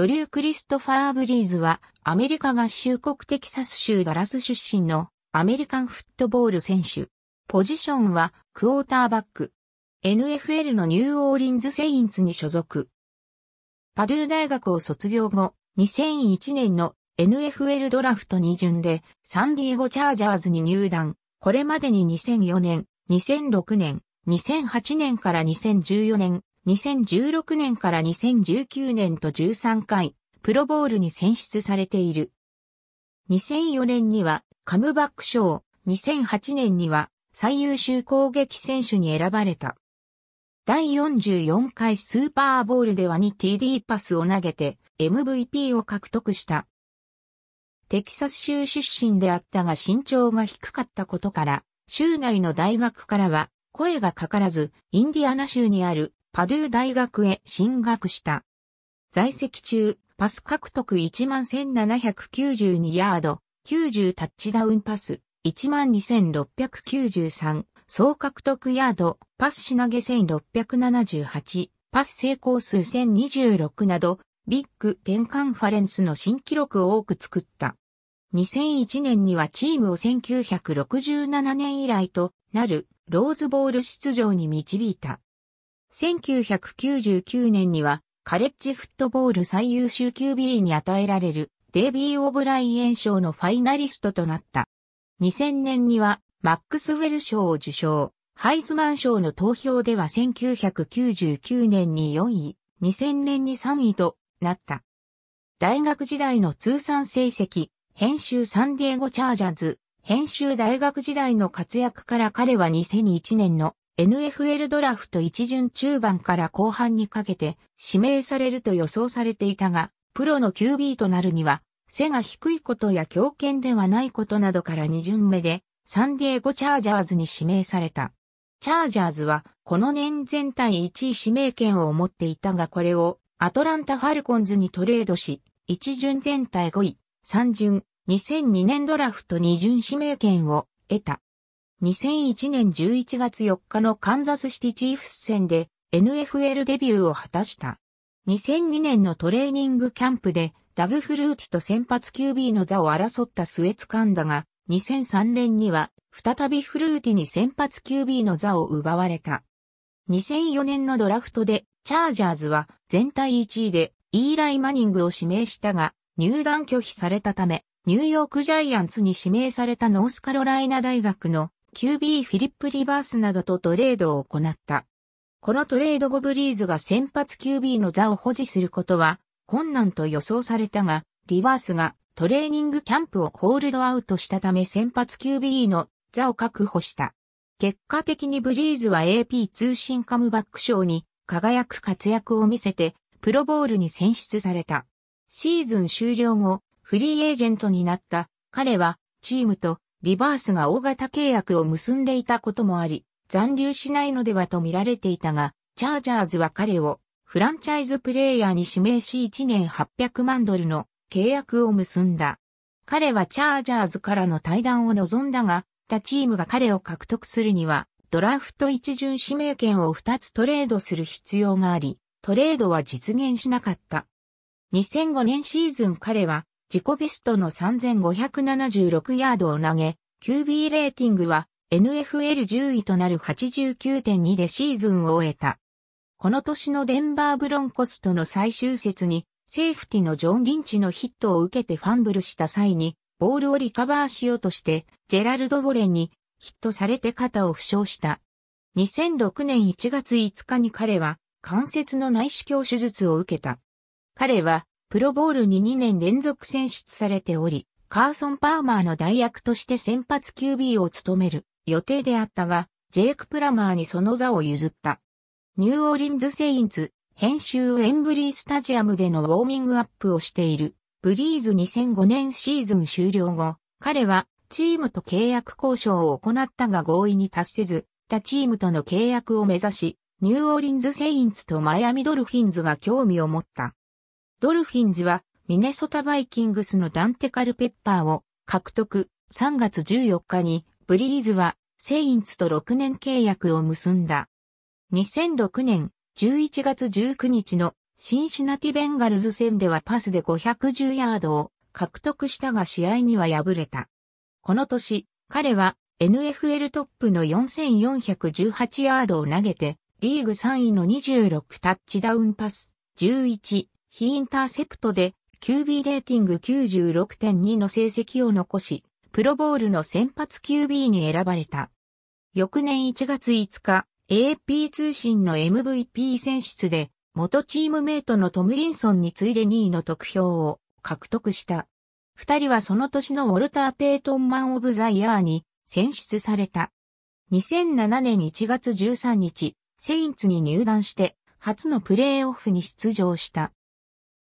ドリュー・クリストファー・ブリーズは、アメリカ合衆国テキサス州ダラス出身のアメリカンフットボール選手。ポジションはクォーターバック。NFL のニューオーリンズ・セインツに所属。パドゥー大学を卒業後、2001年の NFL ドラフト2巡でサンディエゴ・チャージャーズに入団。これまでに2004年、2006年、2008年から2014年、2016年から2019年と13回、プロボールに選出されている。2004年にはカムバック賞、2008年には最優秀攻撃選手に選ばれた。第44回スーパーボールでは 2TD パスを投げて MVP を獲得した。テキサス州出身であったが身長が低かったことから、州内の大学からは声がかからず、インディアナ州にあるパドゥー大学へ進学した。在籍中、パス獲得11,792ヤード、90タッチダウンパス、12,693、総獲得ヤード、パスし投げ1678、パス成功数1026など、ビッグ10カンファレンスの新記録を多く作った。2001年にはチームを1967年以来となるローズボール出場に導いた。1999年には、カレッジフットボール最優秀 QB に与えられるデイビー・オブライエン賞のファイナリストとなった。2000年にはマックスウェル賞を受賞。ハイズマン賞の投票では1999年に4位、2000年に3位となった。大学時代の通算成績、編集サンディエゴチャージャーズ、編集大学時代の活躍から彼は2001年の NFL ドラフト一巡中盤から後半にかけて指名されると予想されていたが、プロの QB となるには、背が低いことや強肩ではないことなどから二巡目で、サンディエゴチャージャーズに指名された。チャージャーズは、この年全体1位指名権を持っていたがこれを、アトランタ・ファルコンズにトレードし、一巡全体5位、三巡、2002年ドラフト二巡指名権を得た。2001年11月4日のカンザスシティチーフス戦で NFL デビューを果たした。2002年のトレーニングキャンプでダグ・フルーティと先発 QB の座を争ったスエツカンダが2003年には再びフルーティに先発 QB の座を奪われた。2004年のドラフトでチャージャーズは全体1位でイーライ・マニングを指名したが入団拒否されたためニューヨークジャイアンツに指名されたノースカロライナ大学の QB フィリップ・リバースなどとトレードを行った。このトレード後ブリーズが先発 QB の座を保持することは困難と予想されたが、リバースがトレーニングキャンプをホールドアウトしたため先発 QB の座を確保した。結果的にブリーズは AP 通信カムバック賞に輝く活躍を見せてプロボールに選出された。シーズン終了後、フリーエージェントになった彼はチームとリバースが大型契約を結んでいたこともあり、残留しないのではと見られていたが、チャージャーズは彼をフランチャイズプレイヤーに指名し1年800万ドルの契約を結んだ。彼はチャージャーズからの対談を望んだが、他チームが彼を獲得するには、ドラフト一巡指名権を2つトレードする必要があり、トレードは実現しなかった。2005年シーズン彼は自己ベストの3576ヤードを投げ、QB レーティングは NFL10 位となる89.2でシーズンを終えた。この年のデンバーブロンコスとの最終節に、セーフティのジョン・リンチのヒットを受けてファンブルした際に、ボールをリカバーしようとして、ジェラルド・ボレンにヒットされて肩を負傷した。2006年1月5日に彼は、関節の内視鏡手術を受けた。彼は、プロボールに2年連続選出されており、カーソン・パーマーの代役として先発 QB を務める予定であったが、ジェイク・プラマーにその座を譲った。ニューオーリンズ・セインツ、編集ウェンブリースタジアムでのウォーミングアップをしている、ブリーズ2005年シーズン終了後、彼はチームと契約交渉を行ったが合意に達せず、他チームとの契約を目指し、ニューオーリンズ・セインツとマイアミ・ドルフィンズが興味を持った。ドルフィンズはミネソタバイキングスのダンテカルペッパーを獲得。3月14日にブリーズはセインツと6年契約を結んだ。2006年11月19日のシンシナティベンガルズ戦ではパスで510ヤードを獲得したが試合には敗れた。この年、彼は NFL トップの4418ヤードを投げて、リーグ3位の26タッチダウンパス、11、非インターセプトで QB レーティング96.2の成績を残し、プロボールの先発 QB に選ばれた。翌年1月5日、a p 通信の MVP 選出で、元チームメイトのトムリンソンに次いで2位の得票を獲得した。二人はその年のウォルター・ペイトン・マン・オブ・ザ・イヤーに選出された。2007年1月13日、セインツに入団して、初のプレーオフに出場した。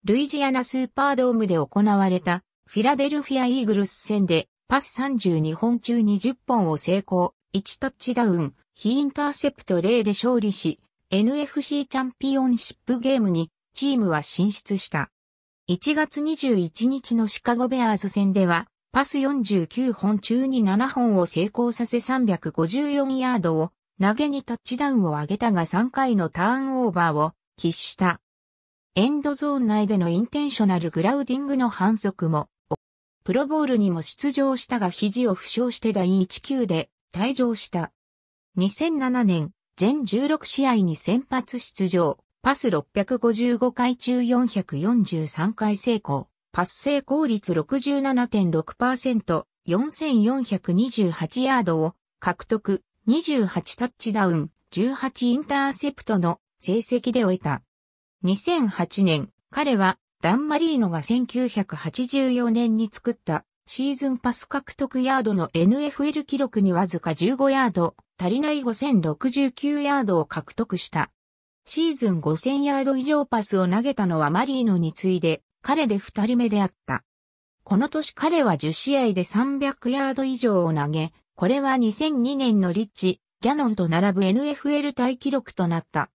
ルイジアナスーパードームで行われたフィラデルフィアイーグルス戦でパス32本中20本を成功、1タッチダウン、非インターセプト0で勝利し、NFC チャンピオンシップゲームにチームは進出した。1月21日のシカゴベアーズ戦では、パス49本中に7本を成功させ354ヤードを投げにタッチダウンを上げたが3回のターンオーバーを喫した。エンドゾーン内でのインテンショナルグラウディングの反則も、プロボールにも出場したが肘を負傷して第1級で退場した。2007年、全16試合に先発出場、パス655回中443回成功、パス成功率67.6%、4428ヤードを獲得、28タッチダウン、18インターセプトの成績で終えた。2008年、彼はダンマリーノが1984年に作ったシーズンパス獲得ヤードの NFL 記録にわずか15ヤード、足りない5069ヤードを獲得した。シーズン5000ヤード以上パスを投げたのはマリーノに次いで、彼で2人目であった。この年彼は10試合で300ヤード以上を投げ、これは2002年のリッチ、ギャノンと並ぶ NFL 大記録となった。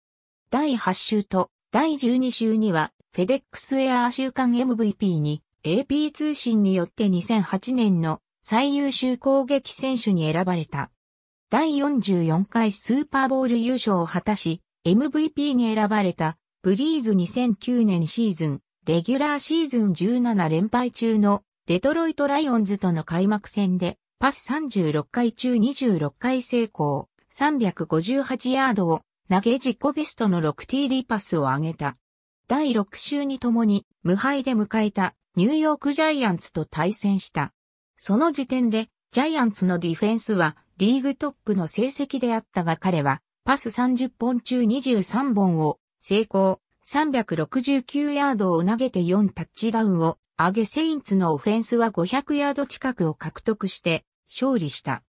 第8週と第12週には、フェデックスエアー週間 MVP に、AP 通信によって2008年の最優秀攻撃選手に選ばれた。第44回スーパーボール優勝を果たし、MVP に選ばれた、ブリーズ2009年シーズン、レギュラーシーズン17連敗中のデトロイトライオンズとの開幕戦で、パス36回中26回成功、358ヤードを投げ自己ベストの 6TD パスを上げた。第6週に共に無敗で迎えたニューヨークジャイアンツと対戦した。その時点でジャイアンツのディフェンスはリーグトップの成績であったが彼はパス30本中23本を成功369ヤードを投げて4タッチダウンを上げセインツのオフェンスは500ヤード近くを獲得して勝利した。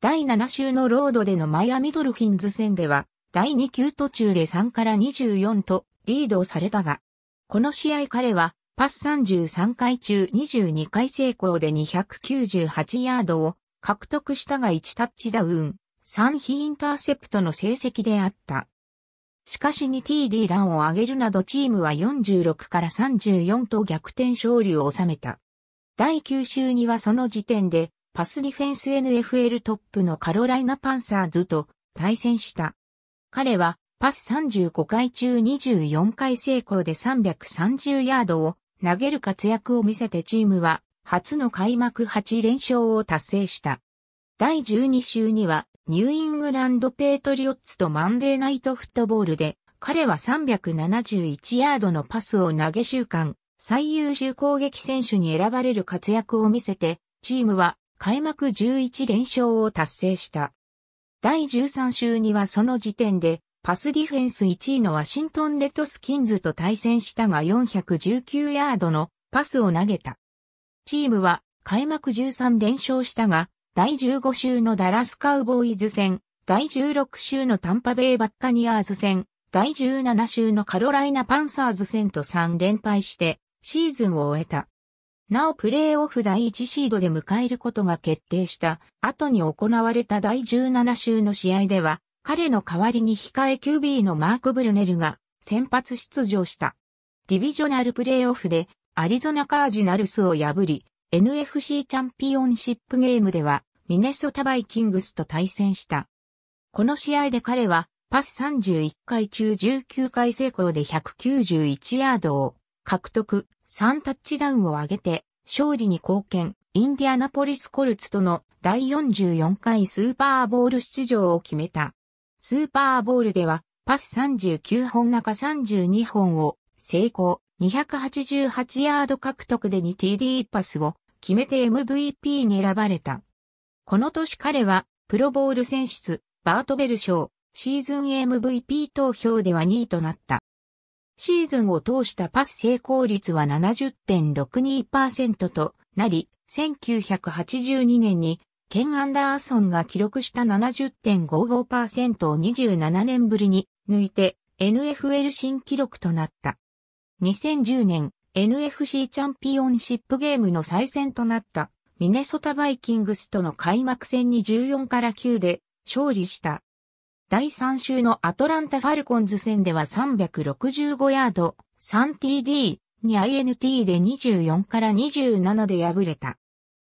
第7週のロードでのマイアミドルフィンズ戦では第2球途中で3から24とリードされたが、この試合彼はパス33回中22回成功で298ヤードを獲得したが1タッチダウン、3非インターセプトの成績であった。しかし 2TD ランを上げるなどチームは46から34と逆転勝利を収めた。第9週にはその時点でパスディフェンス NFL トップのカロライナパンサーズと対戦した。彼はパス35回中24回成功で330ヤードを投げる活躍を見せてチームは初の開幕8連勝を達成した。第12週にはニューイングランドペートリオッツとマンデーナイトフットボールで彼は371ヤードのパスを投げ週間最優秀攻撃選手に選ばれる活躍を見せてチームは開幕11連勝を達成した。第13週にはその時点で、パスディフェンス1位のワシントンレトスキンズと対戦したが419ヤードのパスを投げた。チームは開幕13連勝したが、第15週のダラスカウボーイズ戦、第16週のタンパベイバッカニアーズ戦、第17週のカロライナパンサーズ戦と3連敗してシーズンを終えた。なおプレーオフ第1シードで迎えることが決定した後に行われた第17週の試合では、彼の代わりに控え QB のマーク・ブルネルが先発出場した。ディビジョナルプレーオフでアリゾナカージナルスを破り、NFC チャンピオンシップゲームではミネソタバイキングスと対戦した。この試合で彼はパス31回中19回成功で191ヤードを獲得、3タッチダウンを挙げて、勝利に貢献、インディアナポリスコルツとの第44回スーパーボール出場を決めた。スーパーボールでは、パス39本中32本を成功、288ヤード獲得で 2TD パスを決めて MVP に選ばれた。この年彼は、プロボール選出、バートベル賞、シーズン MVP 投票では2位となった。シーズンを通したパス成功率は70.62%となり、1982年にケン・アンダーソンが記録した70.55%を27年ぶりに抜いて NFL 新記録となった。2010年 NFC チャンピオンシップゲームの再戦となったミネソタバイキングスとの開幕戦に14から9で勝利した第3週のアトランタ・ファルコンズ戦では365ヤード、3TD、に INT で24から27で敗れた。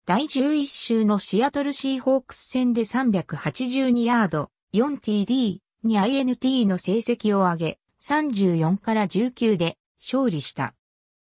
第11週のシアトルシーホークス戦で382ヤード、4TD、に INT の成績を上げ、34から19で勝利した。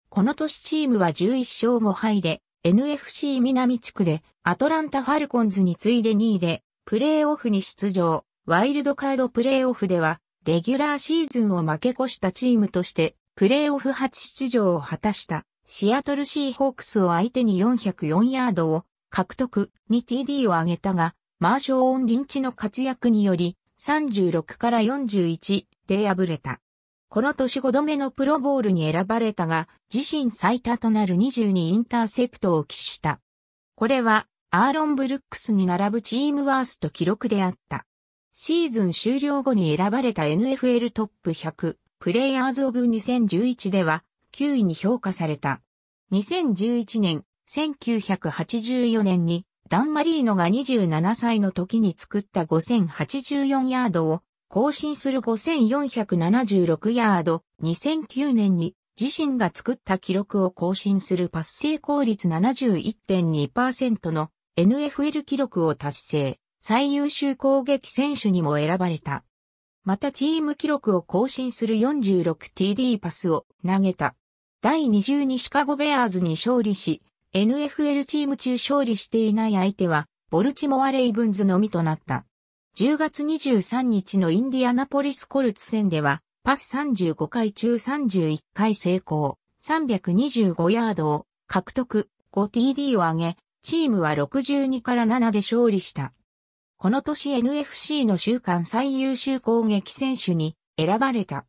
この年チームは11勝5敗で、NFC 南地区でアトランタ・ファルコンズに次いで2位で、プレーオフに出場。ワイルドカードプレイオフでは、レギュラーシーズンを負け越したチームとして、プレイオフ初出場を果たした、シアトルシーホークスを相手に404ヤードを獲得に TD を挙げたが、マーショーオン・リンチの活躍により、36から41で敗れた。この年5度目のプロボールに選ばれたが、自身最多となる22インターセプトを起死した。これは、アーロン・ブルックスに並ぶチームワースト記録であった。シーズン終了後に選ばれた NFL トップ100プレイヤーズオブ2011では9位に評価された。2011年、1984年にダン・マリーノが27歳の時に作った5084ヤードを更新する5476ヤード、2009年に自身が作った記録を更新するパス成功率71.2%の NFL 記録を達成。最優秀攻撃選手にも選ばれた。またチーム記録を更新する 46TD パスを投げた。第20にシカゴベアーズに勝利し、NFL チーム中勝利していない相手は、ボルチモア・レイブンズのみとなった。10月23日のインディアナポリス・コルツ戦では、パス35回中31回成功、325ヤードを獲得、5TD を上げ、チームは62から7で勝利した。この年 NFC の週間最優秀攻撃選手に選ばれた。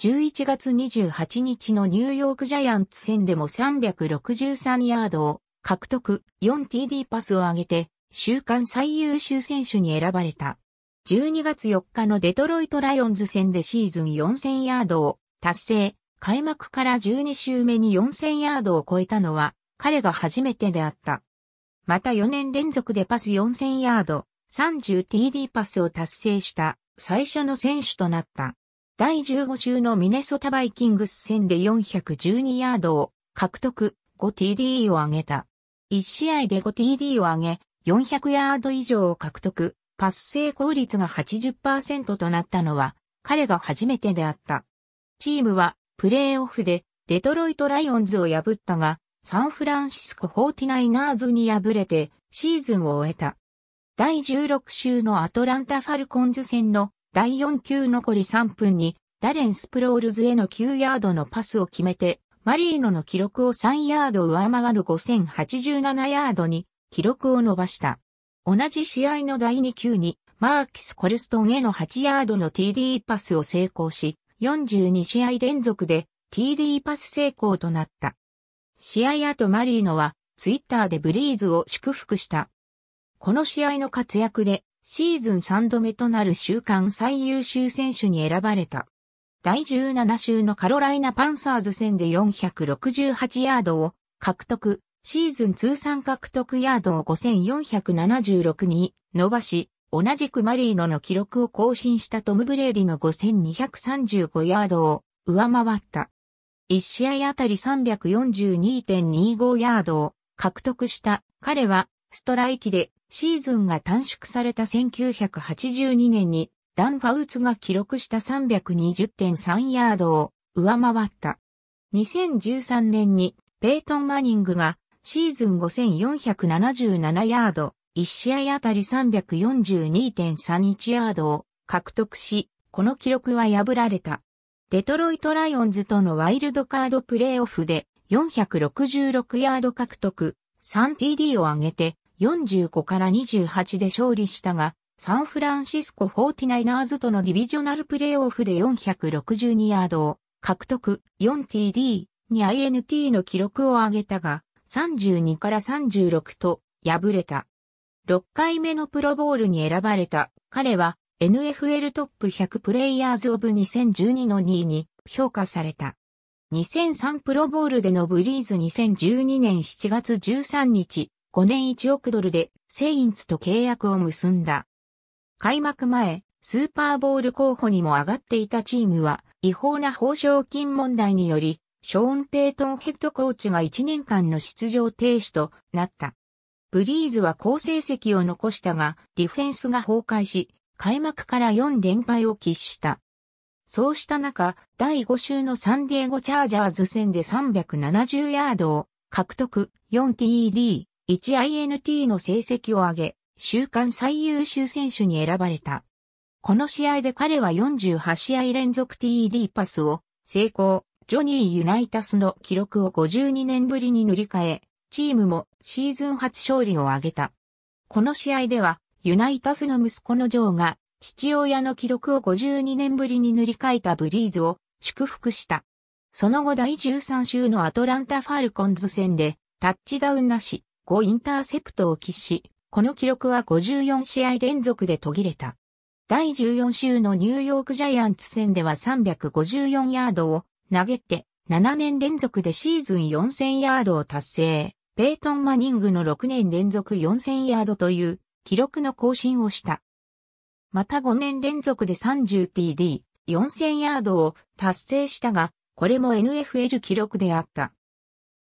11月28日のニューヨークジャイアンツ戦でも363ヤードを獲得 4TD パスを上げて週間最優秀選手に選ばれた。12月4日のデトロイトライオンズ戦でシーズン4000ヤードを達成、開幕から12週目に4000ヤードを超えたのは彼が初めてであった。また4年連続でパス4000ヤード、30TD パスを達成した最初の選手となった。第15週のミネソタバイキングス戦で412ヤードを獲得 5TD を上げた。1試合で 5TD を上げ400ヤード以上を獲得、パス成功率が80%となったのは彼が初めてであった。チームはプレーオフでデトロイトライオンズを破ったがサンフランシスコ 49ers に敗れてシーズンを終えた。第16週のアトランタ・ファルコンズ戦の第4球残り3分にダレン・スプロールズへの9ヤードのパスを決めて、マリーノの記録を3ヤード上回る5087ヤードに記録を伸ばした。同じ試合の第2球にマーキス・コルストンへの8ヤードの TD パスを成功し、42試合連続で TD パス成功となった。試合後マリーノはツイッターでブリーズを祝福した。この試合の活躍でシーズン3度目となる週間最優秀選手に選ばれた。第17週のカロライナパンサーズ戦で468ヤードを獲得、シーズン通算獲得ヤードを5476に伸ばし、同じくマリーノの記録を更新したトム・ブレーディの5235ヤードを上回った。1試合あたり342.25ヤードを獲得した彼はストライキでシーズンが短縮された1982年にダン・ファウツが記録した320.3ヤードを上回った。2013年にペイトン・マニングがシーズン5477ヤード、1試合あたり342.31ヤードを獲得し、この記録は破られた。デトロイト・ライオンズとのワイルドカードプレイオフで466ヤード獲得、3TD を挙げて45から28で勝利したが、サンフランシスコ 49ers とのディビジョナルプレイオフで462ヤードを獲得 4TD に INT の記録を上げたが、32から36と敗れた。6回目のプロボールに選ばれた彼は NFL トップ100プレイヤーズオブ2012の2位に評価された。2003プロボールでのブリーズ2012年7月13日、5年1億ドルでセインツと契約を結んだ。開幕前、スーパーボール候補にも上がっていたチームは違法な報奨金問題により、ショーン・ペイトンヘッドコーチが1年間の出場停止となった。ブリーズは好成績を残したが、ディフェンスが崩壊し、開幕から4連敗を喫した。そうした中、第5週のサンディエゴチャージャーズ戦で370ヤードを獲得 4TD、1INT の成績を上げ、週間最優秀選手に選ばれた。この試合で彼は48試合連続 TD パスを成功、ジョニー・ユナイタスの記録を52年ぶりに塗り替え、チームもシーズン初勝利を挙げた。この試合では、ユナイタスの息子のジョーが父親の記録を52年ぶりに塗り替えたブリーズを祝福した。その後第13週のアトランタ・ファルコンズ戦でタッチダウンなし5インターセプトを喫し、この記録は54試合連続で途切れた。第14週のニューヨークジャイアンツ戦では354ヤードを投げて7年連続でシーズン4000ヤードを達成。ペイトン・マニングの6年連続4000ヤードという記録の更新をした。また5年連続で 30TD、4000ヤードを達成したが、これも NFL 記録であった。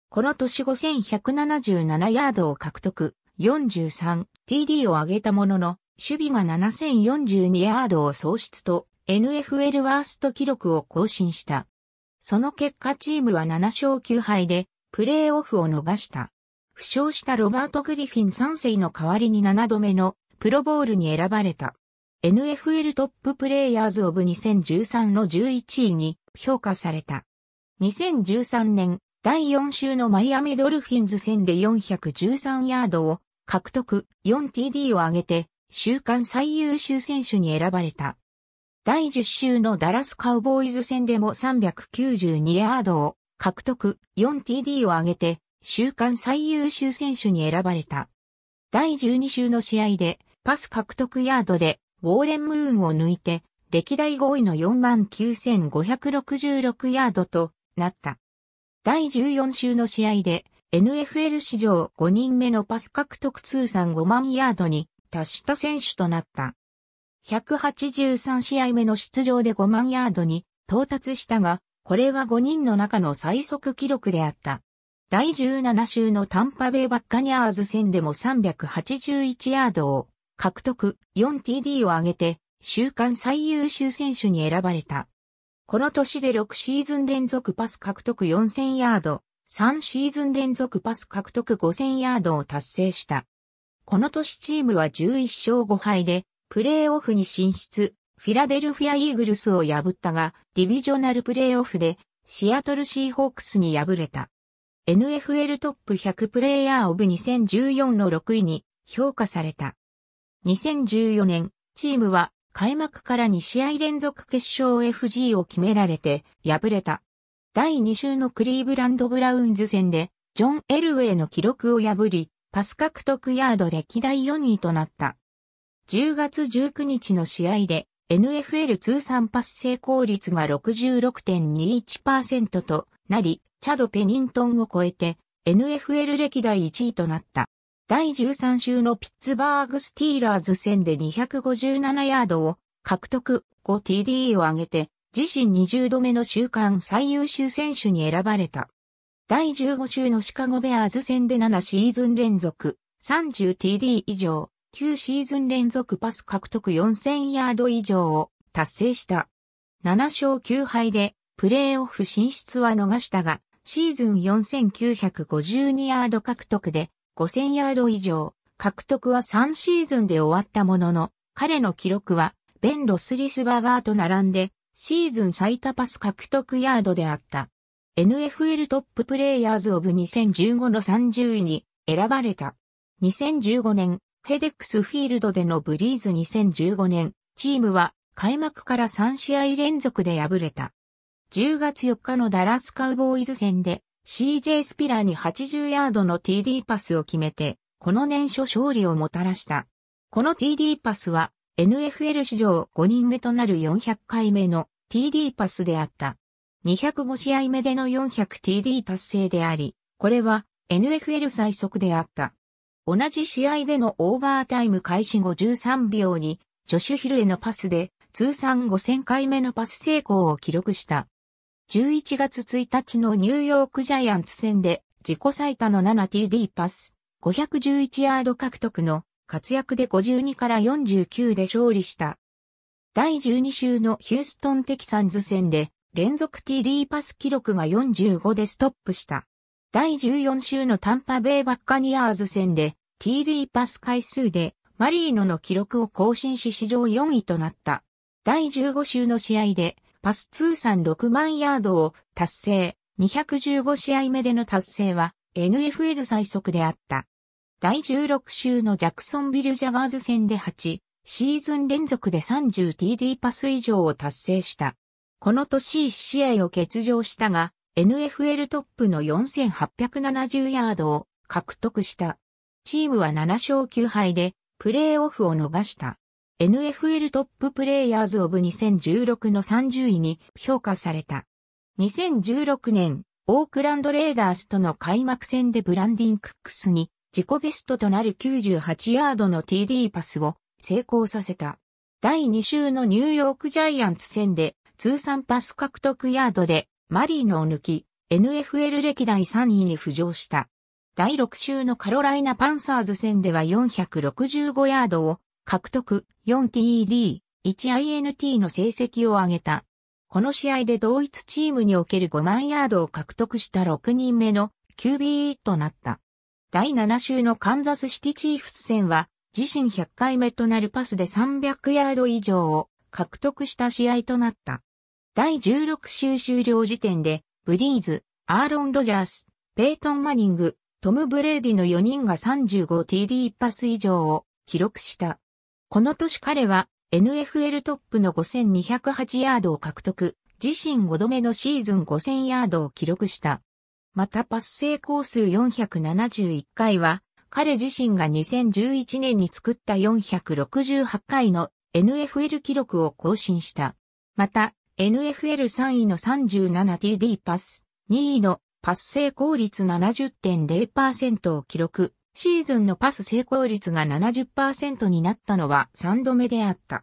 この年5177ヤードを獲得、43TD を上げたものの、守備が7042ヤードを喪失と NFL ワースト記録を更新した。その結果チームは7勝9敗でプレーオフを逃した。負傷したロバート・グリフィン3世の代わりに7度目のプロボールに選ばれた。NFL トッププレイヤーズオブ2013の11位に評価された。2013年第4週のマイアミドルフィンズ戦で413ヤードを獲得 4TD を挙げて週間最優秀選手に選ばれた。第10週のダラスカウボーイズ戦でも392ヤードを獲得 4TD を挙げて週間最優秀選手に選ばれた。第12週の試合でパス獲得ヤードでウォーレン・ムーンを抜いて、歴代5位の49,566ヤードとなった。第14週の試合で、NFL 史上5人目のパス獲得通算5万ヤードに達した選手となった。183試合目の出場で5万ヤードに到達したが、これは5人の中の最速記録であった。第17週のタンパベイ・バッカニャーズ戦でも381ヤードを獲得 4TD を挙げて週間最優秀選手に選ばれた。この年で6シーズン連続パス獲得4000ヤード、3シーズン連続パス獲得5000ヤードを達成した。この年チームは11勝5敗で、プレーオフに進出、フィラデルフィアイーグルスを破ったが、ディビジョナルプレーオフで、シアトルシーホークスに敗れた。NFL トップ100プレイヤーオブ2014の6位に評価された。2014年、チームは開幕から2試合連続決勝 FG を決められて敗れた。第2週のクリーブランド・ブラウンズ戦で、ジョン・エルウェイの記録を破り、パス獲得ヤード歴代4位となった。10月19日の試合で、NFL 通算パス成功率が66.21%となり、チャド・ペニントンを超えて、NFL 歴代1位となった。第13週のピッツバーグスティーラーズ戦で257ヤードを獲得 5TD を挙げて自身20度目の週間最優秀選手に選ばれた。第15週のシカゴベアーズ戦で7シーズン連続 30TD 以上9シーズン連続パス獲得4000ヤード以上を達成した。7勝9敗でプレーオフ進出は逃したがシーズン4952ヤード獲得で5000ヤード以上、獲得は3シーズンで終わったものの、彼の記録は、ベン・ロスリスバガーと並んで、シーズン最多パス獲得ヤードであった。NFL トッププレイヤーズオブ2015の30位に選ばれた。2015年、フェデックスフィールドでのブリーズ2015年、チームは開幕から3試合連続で敗れた。10月4日のダラスカウボーイズ戦で CJ スピラに80ヤードの TD パスを決めて、この年初勝利をもたらした。この TD パスは NFL 史上5人目となる400回目の TD パスであった。205試合目での 400TD 達成であり、これは NFL 最速であった。同じ試合でのオーバータイム開始後13秒に、ジョシュヒルへのパスで通算5000回目のパス成功を記録した。11月1日のニューヨークジャイアンツ戦で自己最多の 7TD パス、511ヤード獲得の活躍で52から49で勝利した。第12週のヒューストンテキサンズ戦で連続 TD パス記録が45でストップした。第14週のタンパベイバッカニアーズ戦で TD パス回数でマリーノの記録を更新し史上4位となった。第15週の試合でパス通算6万ヤードを達成、215試合目での達成は NFL 最速であった。第16週のジャクソンビル・ジャガーズ戦で8、シーズン連続で 30TD パス以上を達成した。この年1試合を欠場したが、NFL トップの4870ヤードを獲得した。チームは7勝9敗で、プレーオフを逃した。NFL トッププレイヤーズオブ2016の30位に評価された。2016年、オークランドレーダースとの開幕戦でブランディン・クックスに自己ベストとなる98ヤードの TD パスを成功させた。第2週のニューヨークジャイアンツ戦で通算パス獲得ヤードでマリーノを抜き NFL 歴代3位に浮上した。第6週のカロライナパンサーズ戦では465ヤードを獲得4 t d 1 i n t の成績を上げた。この試合で同一チームにおける5万ヤードを獲得した6人目の QB となった。第7週のカンザスシティチーフス戦は自身100回目となるパスで300ヤード以上を獲得した試合となった。第16週終了時点でブリーズ、アーロン・ロジャース、ペイトン・マニング、トム・ブレーディの4人が 35TD パス以上を記録した。この年彼は NFL トップの5208ヤードを獲得、自身5度目のシーズン5000ヤードを記録した。またパス成功数471回は、彼自身が2011年に作った468回の NFL 記録を更新した。また、NFL3 位の 37TD パス、2位のパス成功率70.0%を記録、シーズンのパス成功率が70%になったのは3度目であった。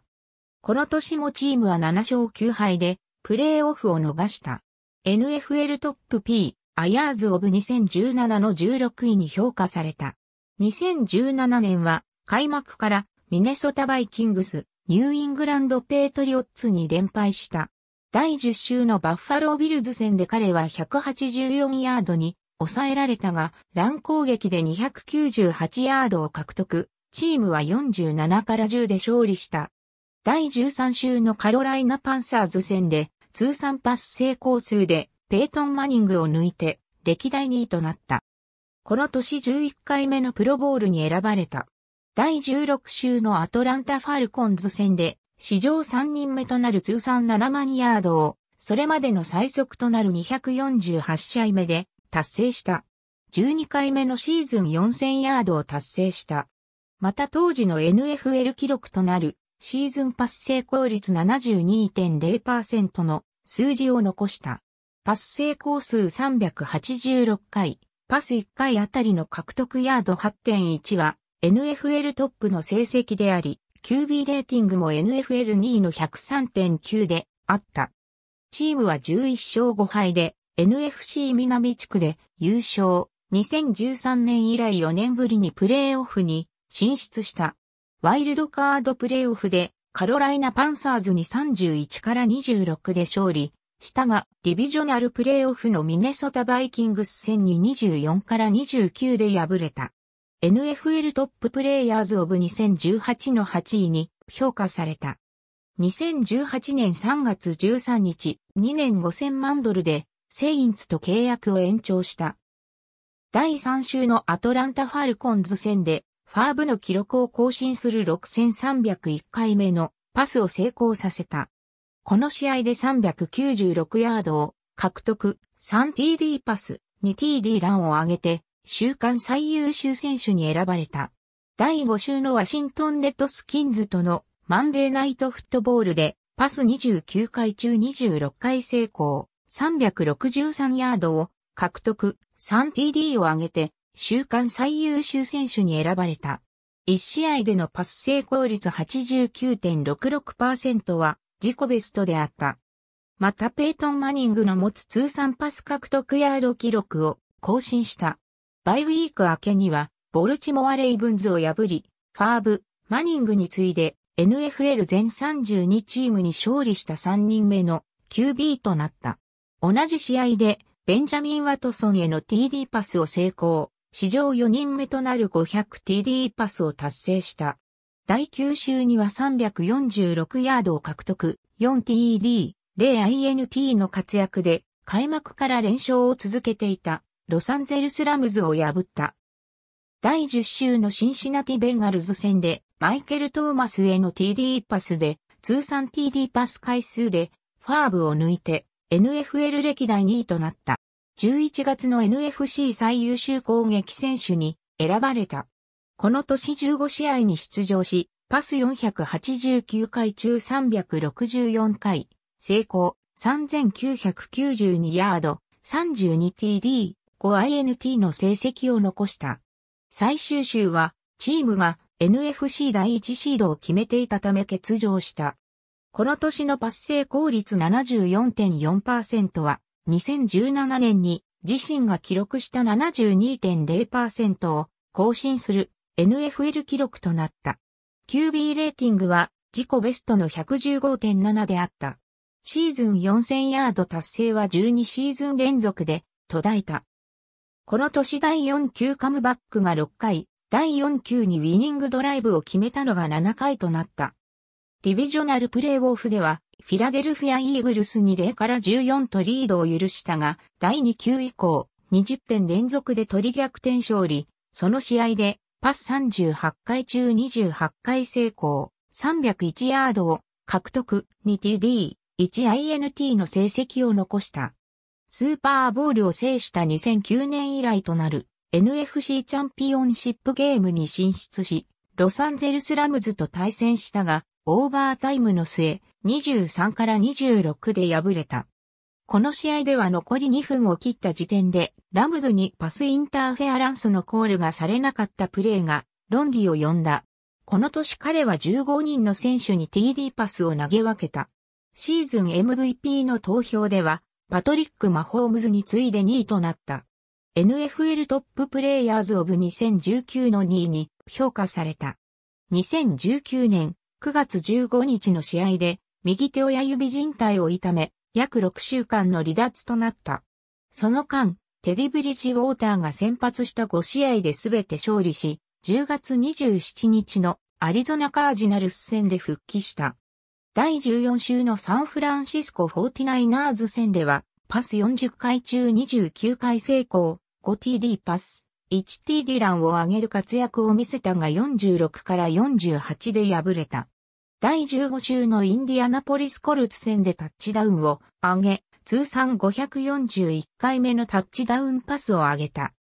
この年もチームは7勝9敗で、プレーオフを逃した。NFL トップ P、アヤーズオブ2017の16位に評価された。2017年は、開幕からミネソタバイキングス、ニューイングランドペートリオッツに連敗した。第10週のバッファロービルズ戦で彼は184ヤードに抑えられたが、乱攻撃で298ヤードを獲得、チームは47から10で勝利した。第13週のカロライナパンサーズ戦で、通算パス成功数で、ペイトン・マニングを抜いて、歴代2位となった。この年11回目のプロボールに選ばれた。第16週のアトランタ・ファルコンズ戦で、史上3人目となる通算7万ヤードを、それまでの最速となる248試合目で達成した。12回目のシーズン4000ヤードを達成した。また当時の NFL 記録となるシーズンパス成功率72.0%の数字を残した。パス成功数386回、パス1回あたりの獲得ヤード8.1は NFL トップの成績であり、QB レーティングも NFL2 位の103.9であった。チームは11勝5敗で NFC 南地区で優勝、2013年以来4年ぶりにプレーオフに進出した。ワイルドカードプレーオフでカロライナパンサーズに31から26で勝利したが、ディビジョナルプレーオフのミネソタバイキングス戦に24から29で敗れた。NFL トッププレイヤーズオブ2018の8位に評価された。2018年3月13日、2年5000万ドルでセインツと契約を延長した。第3週のアトランタ・ファルコンズ戦で、ファーブの記録を更新する6301回目のパスを成功させた。この試合で396ヤードを獲得、3TD パス、2TD ランを上げて、週間最優秀選手に選ばれた。第5週のワシントンレッドスキンズとのマンデーナイトフットボールで、パス29回中26回成功。363ヤードを獲得、3TD を挙げて、週間最優秀選手に選ばれた。1試合でのパス成功率89.66%は自己ベストであった。またペイトン・マニングの持つ通算パス獲得ヤード記録を更新した。バイウィーク明けには、ボルチモア・レイブンズを破り、ファーブ、マニングに次いで、NFL 全32チームに勝利した3人目の QB となった。同じ試合で、ベンジャミン・ワトソンへの TD パスを成功、史上4人目となる 500TD パスを達成した。第9週には346ヤードを獲得、4TD、0INT の活躍で、開幕から連勝を続けていた、ロサンゼルスラムズを破った。第10週のシンシナティベンガルズ戦で、マイケル・トーマスへの TD パスで、通算 TD パス回数で、ファーブを抜いて、NFL 歴代2位となった。11月の NFC 最優秀攻撃選手に選ばれた。この年15試合に出場し、パス489回中364回、成功3992ヤード、32TD、5INT の成績を残した。最終週は、チームが NFC 第1シードを決めていたため欠場した。この年のパス成功率74.4%は、2017年に自身が記録した72.0%を更新する NFL 記録となった。QB レーティングは自己ベストの115.7であった。シーズン4000ヤード達成は12シーズン連続で途絶えた。この年第4級カムバックが6回、第4級にウィニングドライブを決めたのが7回となった。ディビジョナルプレイオフでは、フィラデルフィア・イーグルスに0から14とリードを許したが、第2球以降、20点連続で取り逆転勝利、その試合で、パス38回中28回成功、301ヤードを獲得、2TD、1INT の成績を残した。スーパーボールを制した2009年以来となる NFC チャンピオンシップゲームに進出し、ロサンゼルスラムズと対戦したが、オーバータイムの末、23から26で敗れた。この試合では残り2分を切った時点で、ラムズにパスインターフェアランスのコールがされなかったプレーが、論理を呼んだ。この年彼は15人の選手に TD パスを投げ分けた。シーズン MVP の投票では、パトリック・マホームズに次いで2位となった。NFL トッププレイヤーズ・オブ2019の2位に評価された。2019年9月15日の試合で、右手親指靭帯を痛め、約6週間の離脱となった。その間、テディ・ブリッジ・ウォーターが先発した5試合で全て勝利し、10月27日のアリゾナカージナルス戦で復帰した。第14週のサンフランシスコ 49ers 戦では、パス40回中29回成功、5TD パス、1TD ランを上げる活躍を見せたが46から48で敗れた。第15週のインディアナポリスコルツ戦でタッチダウンを上げ、通算541回目のタッチダウンパスを上げた。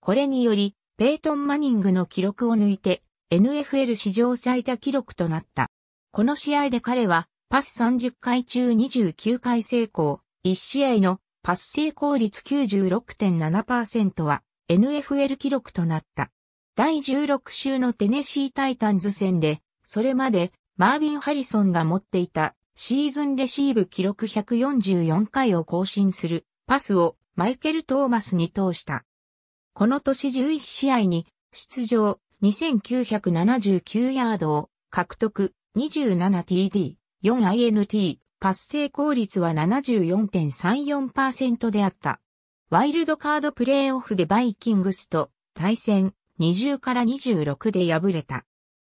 これにより、ペイトン・マニングの記録を抜いて、NFL 史上最多記録となった。この試合で彼は、パス30回中29回成功、1試合のパス成功率96.7%は NFL 記録となった。第16週のテネシータイタンズ戦で、それまでマービン・ハリソンが持っていたシーズンレシーブ記録144回を更新するパスをマイケル・トーマスに通した。この年11試合に出場2979ヤードを獲得 27TD4INT パス成功率は74.34%であった。ワイルドカードプレーオフでバイキングスと対戦20から26で敗れた。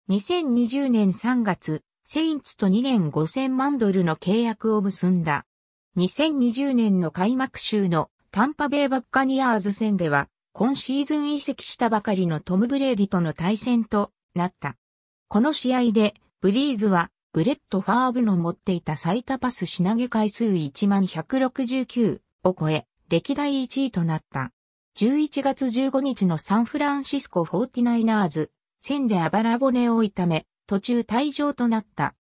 2020年3月、セインツと2年5000万ドルの契約を結んだ。2020年の開幕週のタンパベイバッカニアーズ戦では、今シーズン移籍したばかりのトム・ブレーディとの対戦となった。この試合で、ブリーズは、ブレット・ファーブの持っていた最多パス品投げ回数11,169を超え、歴代1位となった。11月15日のサンフランシスコフォーティナイナーズ線であばら骨を痛め、途中退場となった。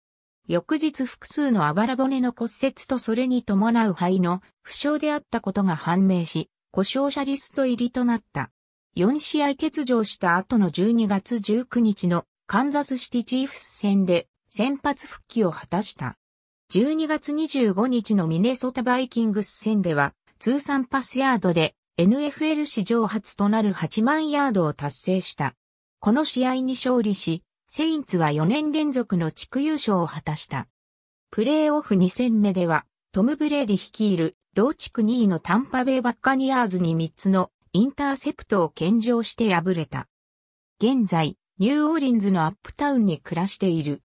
翌日複数のあばら骨の骨折とそれに伴う肺の負傷であったことが判明し、故障者リスト入りとなった。4試合欠場した後の12月19日のカンザスシティチーフス戦で先発復帰を果たした。12月25日のミネソタバイキングス戦では通算パスヤードで NFL 史上初となる8万ヤードを達成した。この試合に勝利し、セインツは4年連続の地区優勝を果たした。プレーオフ2戦目では、トム・ブレーディ率いる同地区2位のタンパベイ・バッカニアーズに3つのインターセプトを献上して敗れた。現在、ニューオーリンズのアップタウンに暮らしている。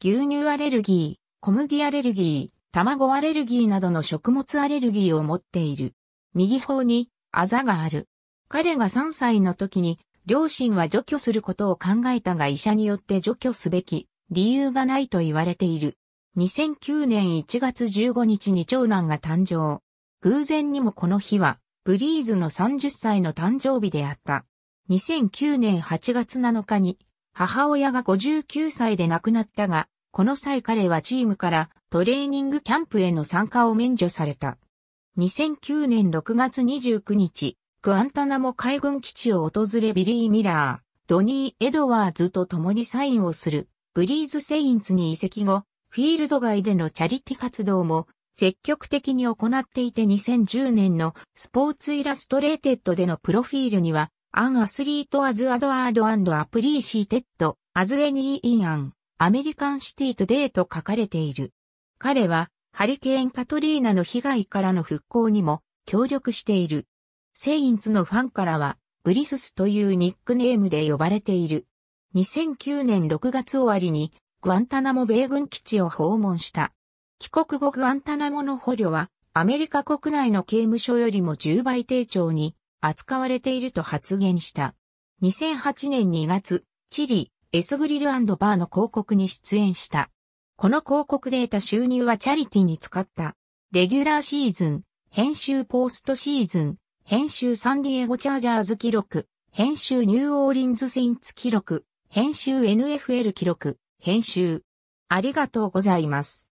牛乳アレルギー、小麦アレルギー、卵アレルギーなどの食物アレルギーを持っている。右方に、あざがある。彼が3歳の時に両親は除去することを考えたが医者によって除去すべき理由がないと言われている。2009年1月15日に長男が誕生。偶然にもこの日は、ブリーズの30歳の誕生日であった。2009年8月7日に、母親が59歳で亡くなったが、この際彼はチームからトレーニングキャンプへの参加を免除された。2009年6月29日、グアンタナも海軍基地を訪れビリー・ミラー、ドニー・エドワーズと共にサインをする、ブリーズ・セインツに移籍後、フィールド外でのチャリティ活動も積極的に行っていて2010年のスポーツイラストレーテッドでのプロフィールには、アン・アスリート・アズ・アド・アード・アンド・アプリーシーテッド、アズ・エニー・イン・アン、アメリカン・シティ・トデーと書かれている。彼は、ハリケーン・カトリーナの被害からの復興にも協力している。セインツのファンからは、ブリススというニックネームで呼ばれている。2009年6月終わりに、グアンタナモ米軍基地を訪問した。帰国後グアンタナモの捕虜は、アメリカ国内の刑務所よりも10倍低調に扱われていると発言した。2008年2月、チリ、エスグリルバーの広告に出演した。この広告で得た収入はチャリティに使った。レギュラーシーズン、編集ポストシーズン、編集サンディエゴチャージャーズ記録、編集ニューオーリンズセインツ記録、編集 NFL 記録、編集。ありがとうございます。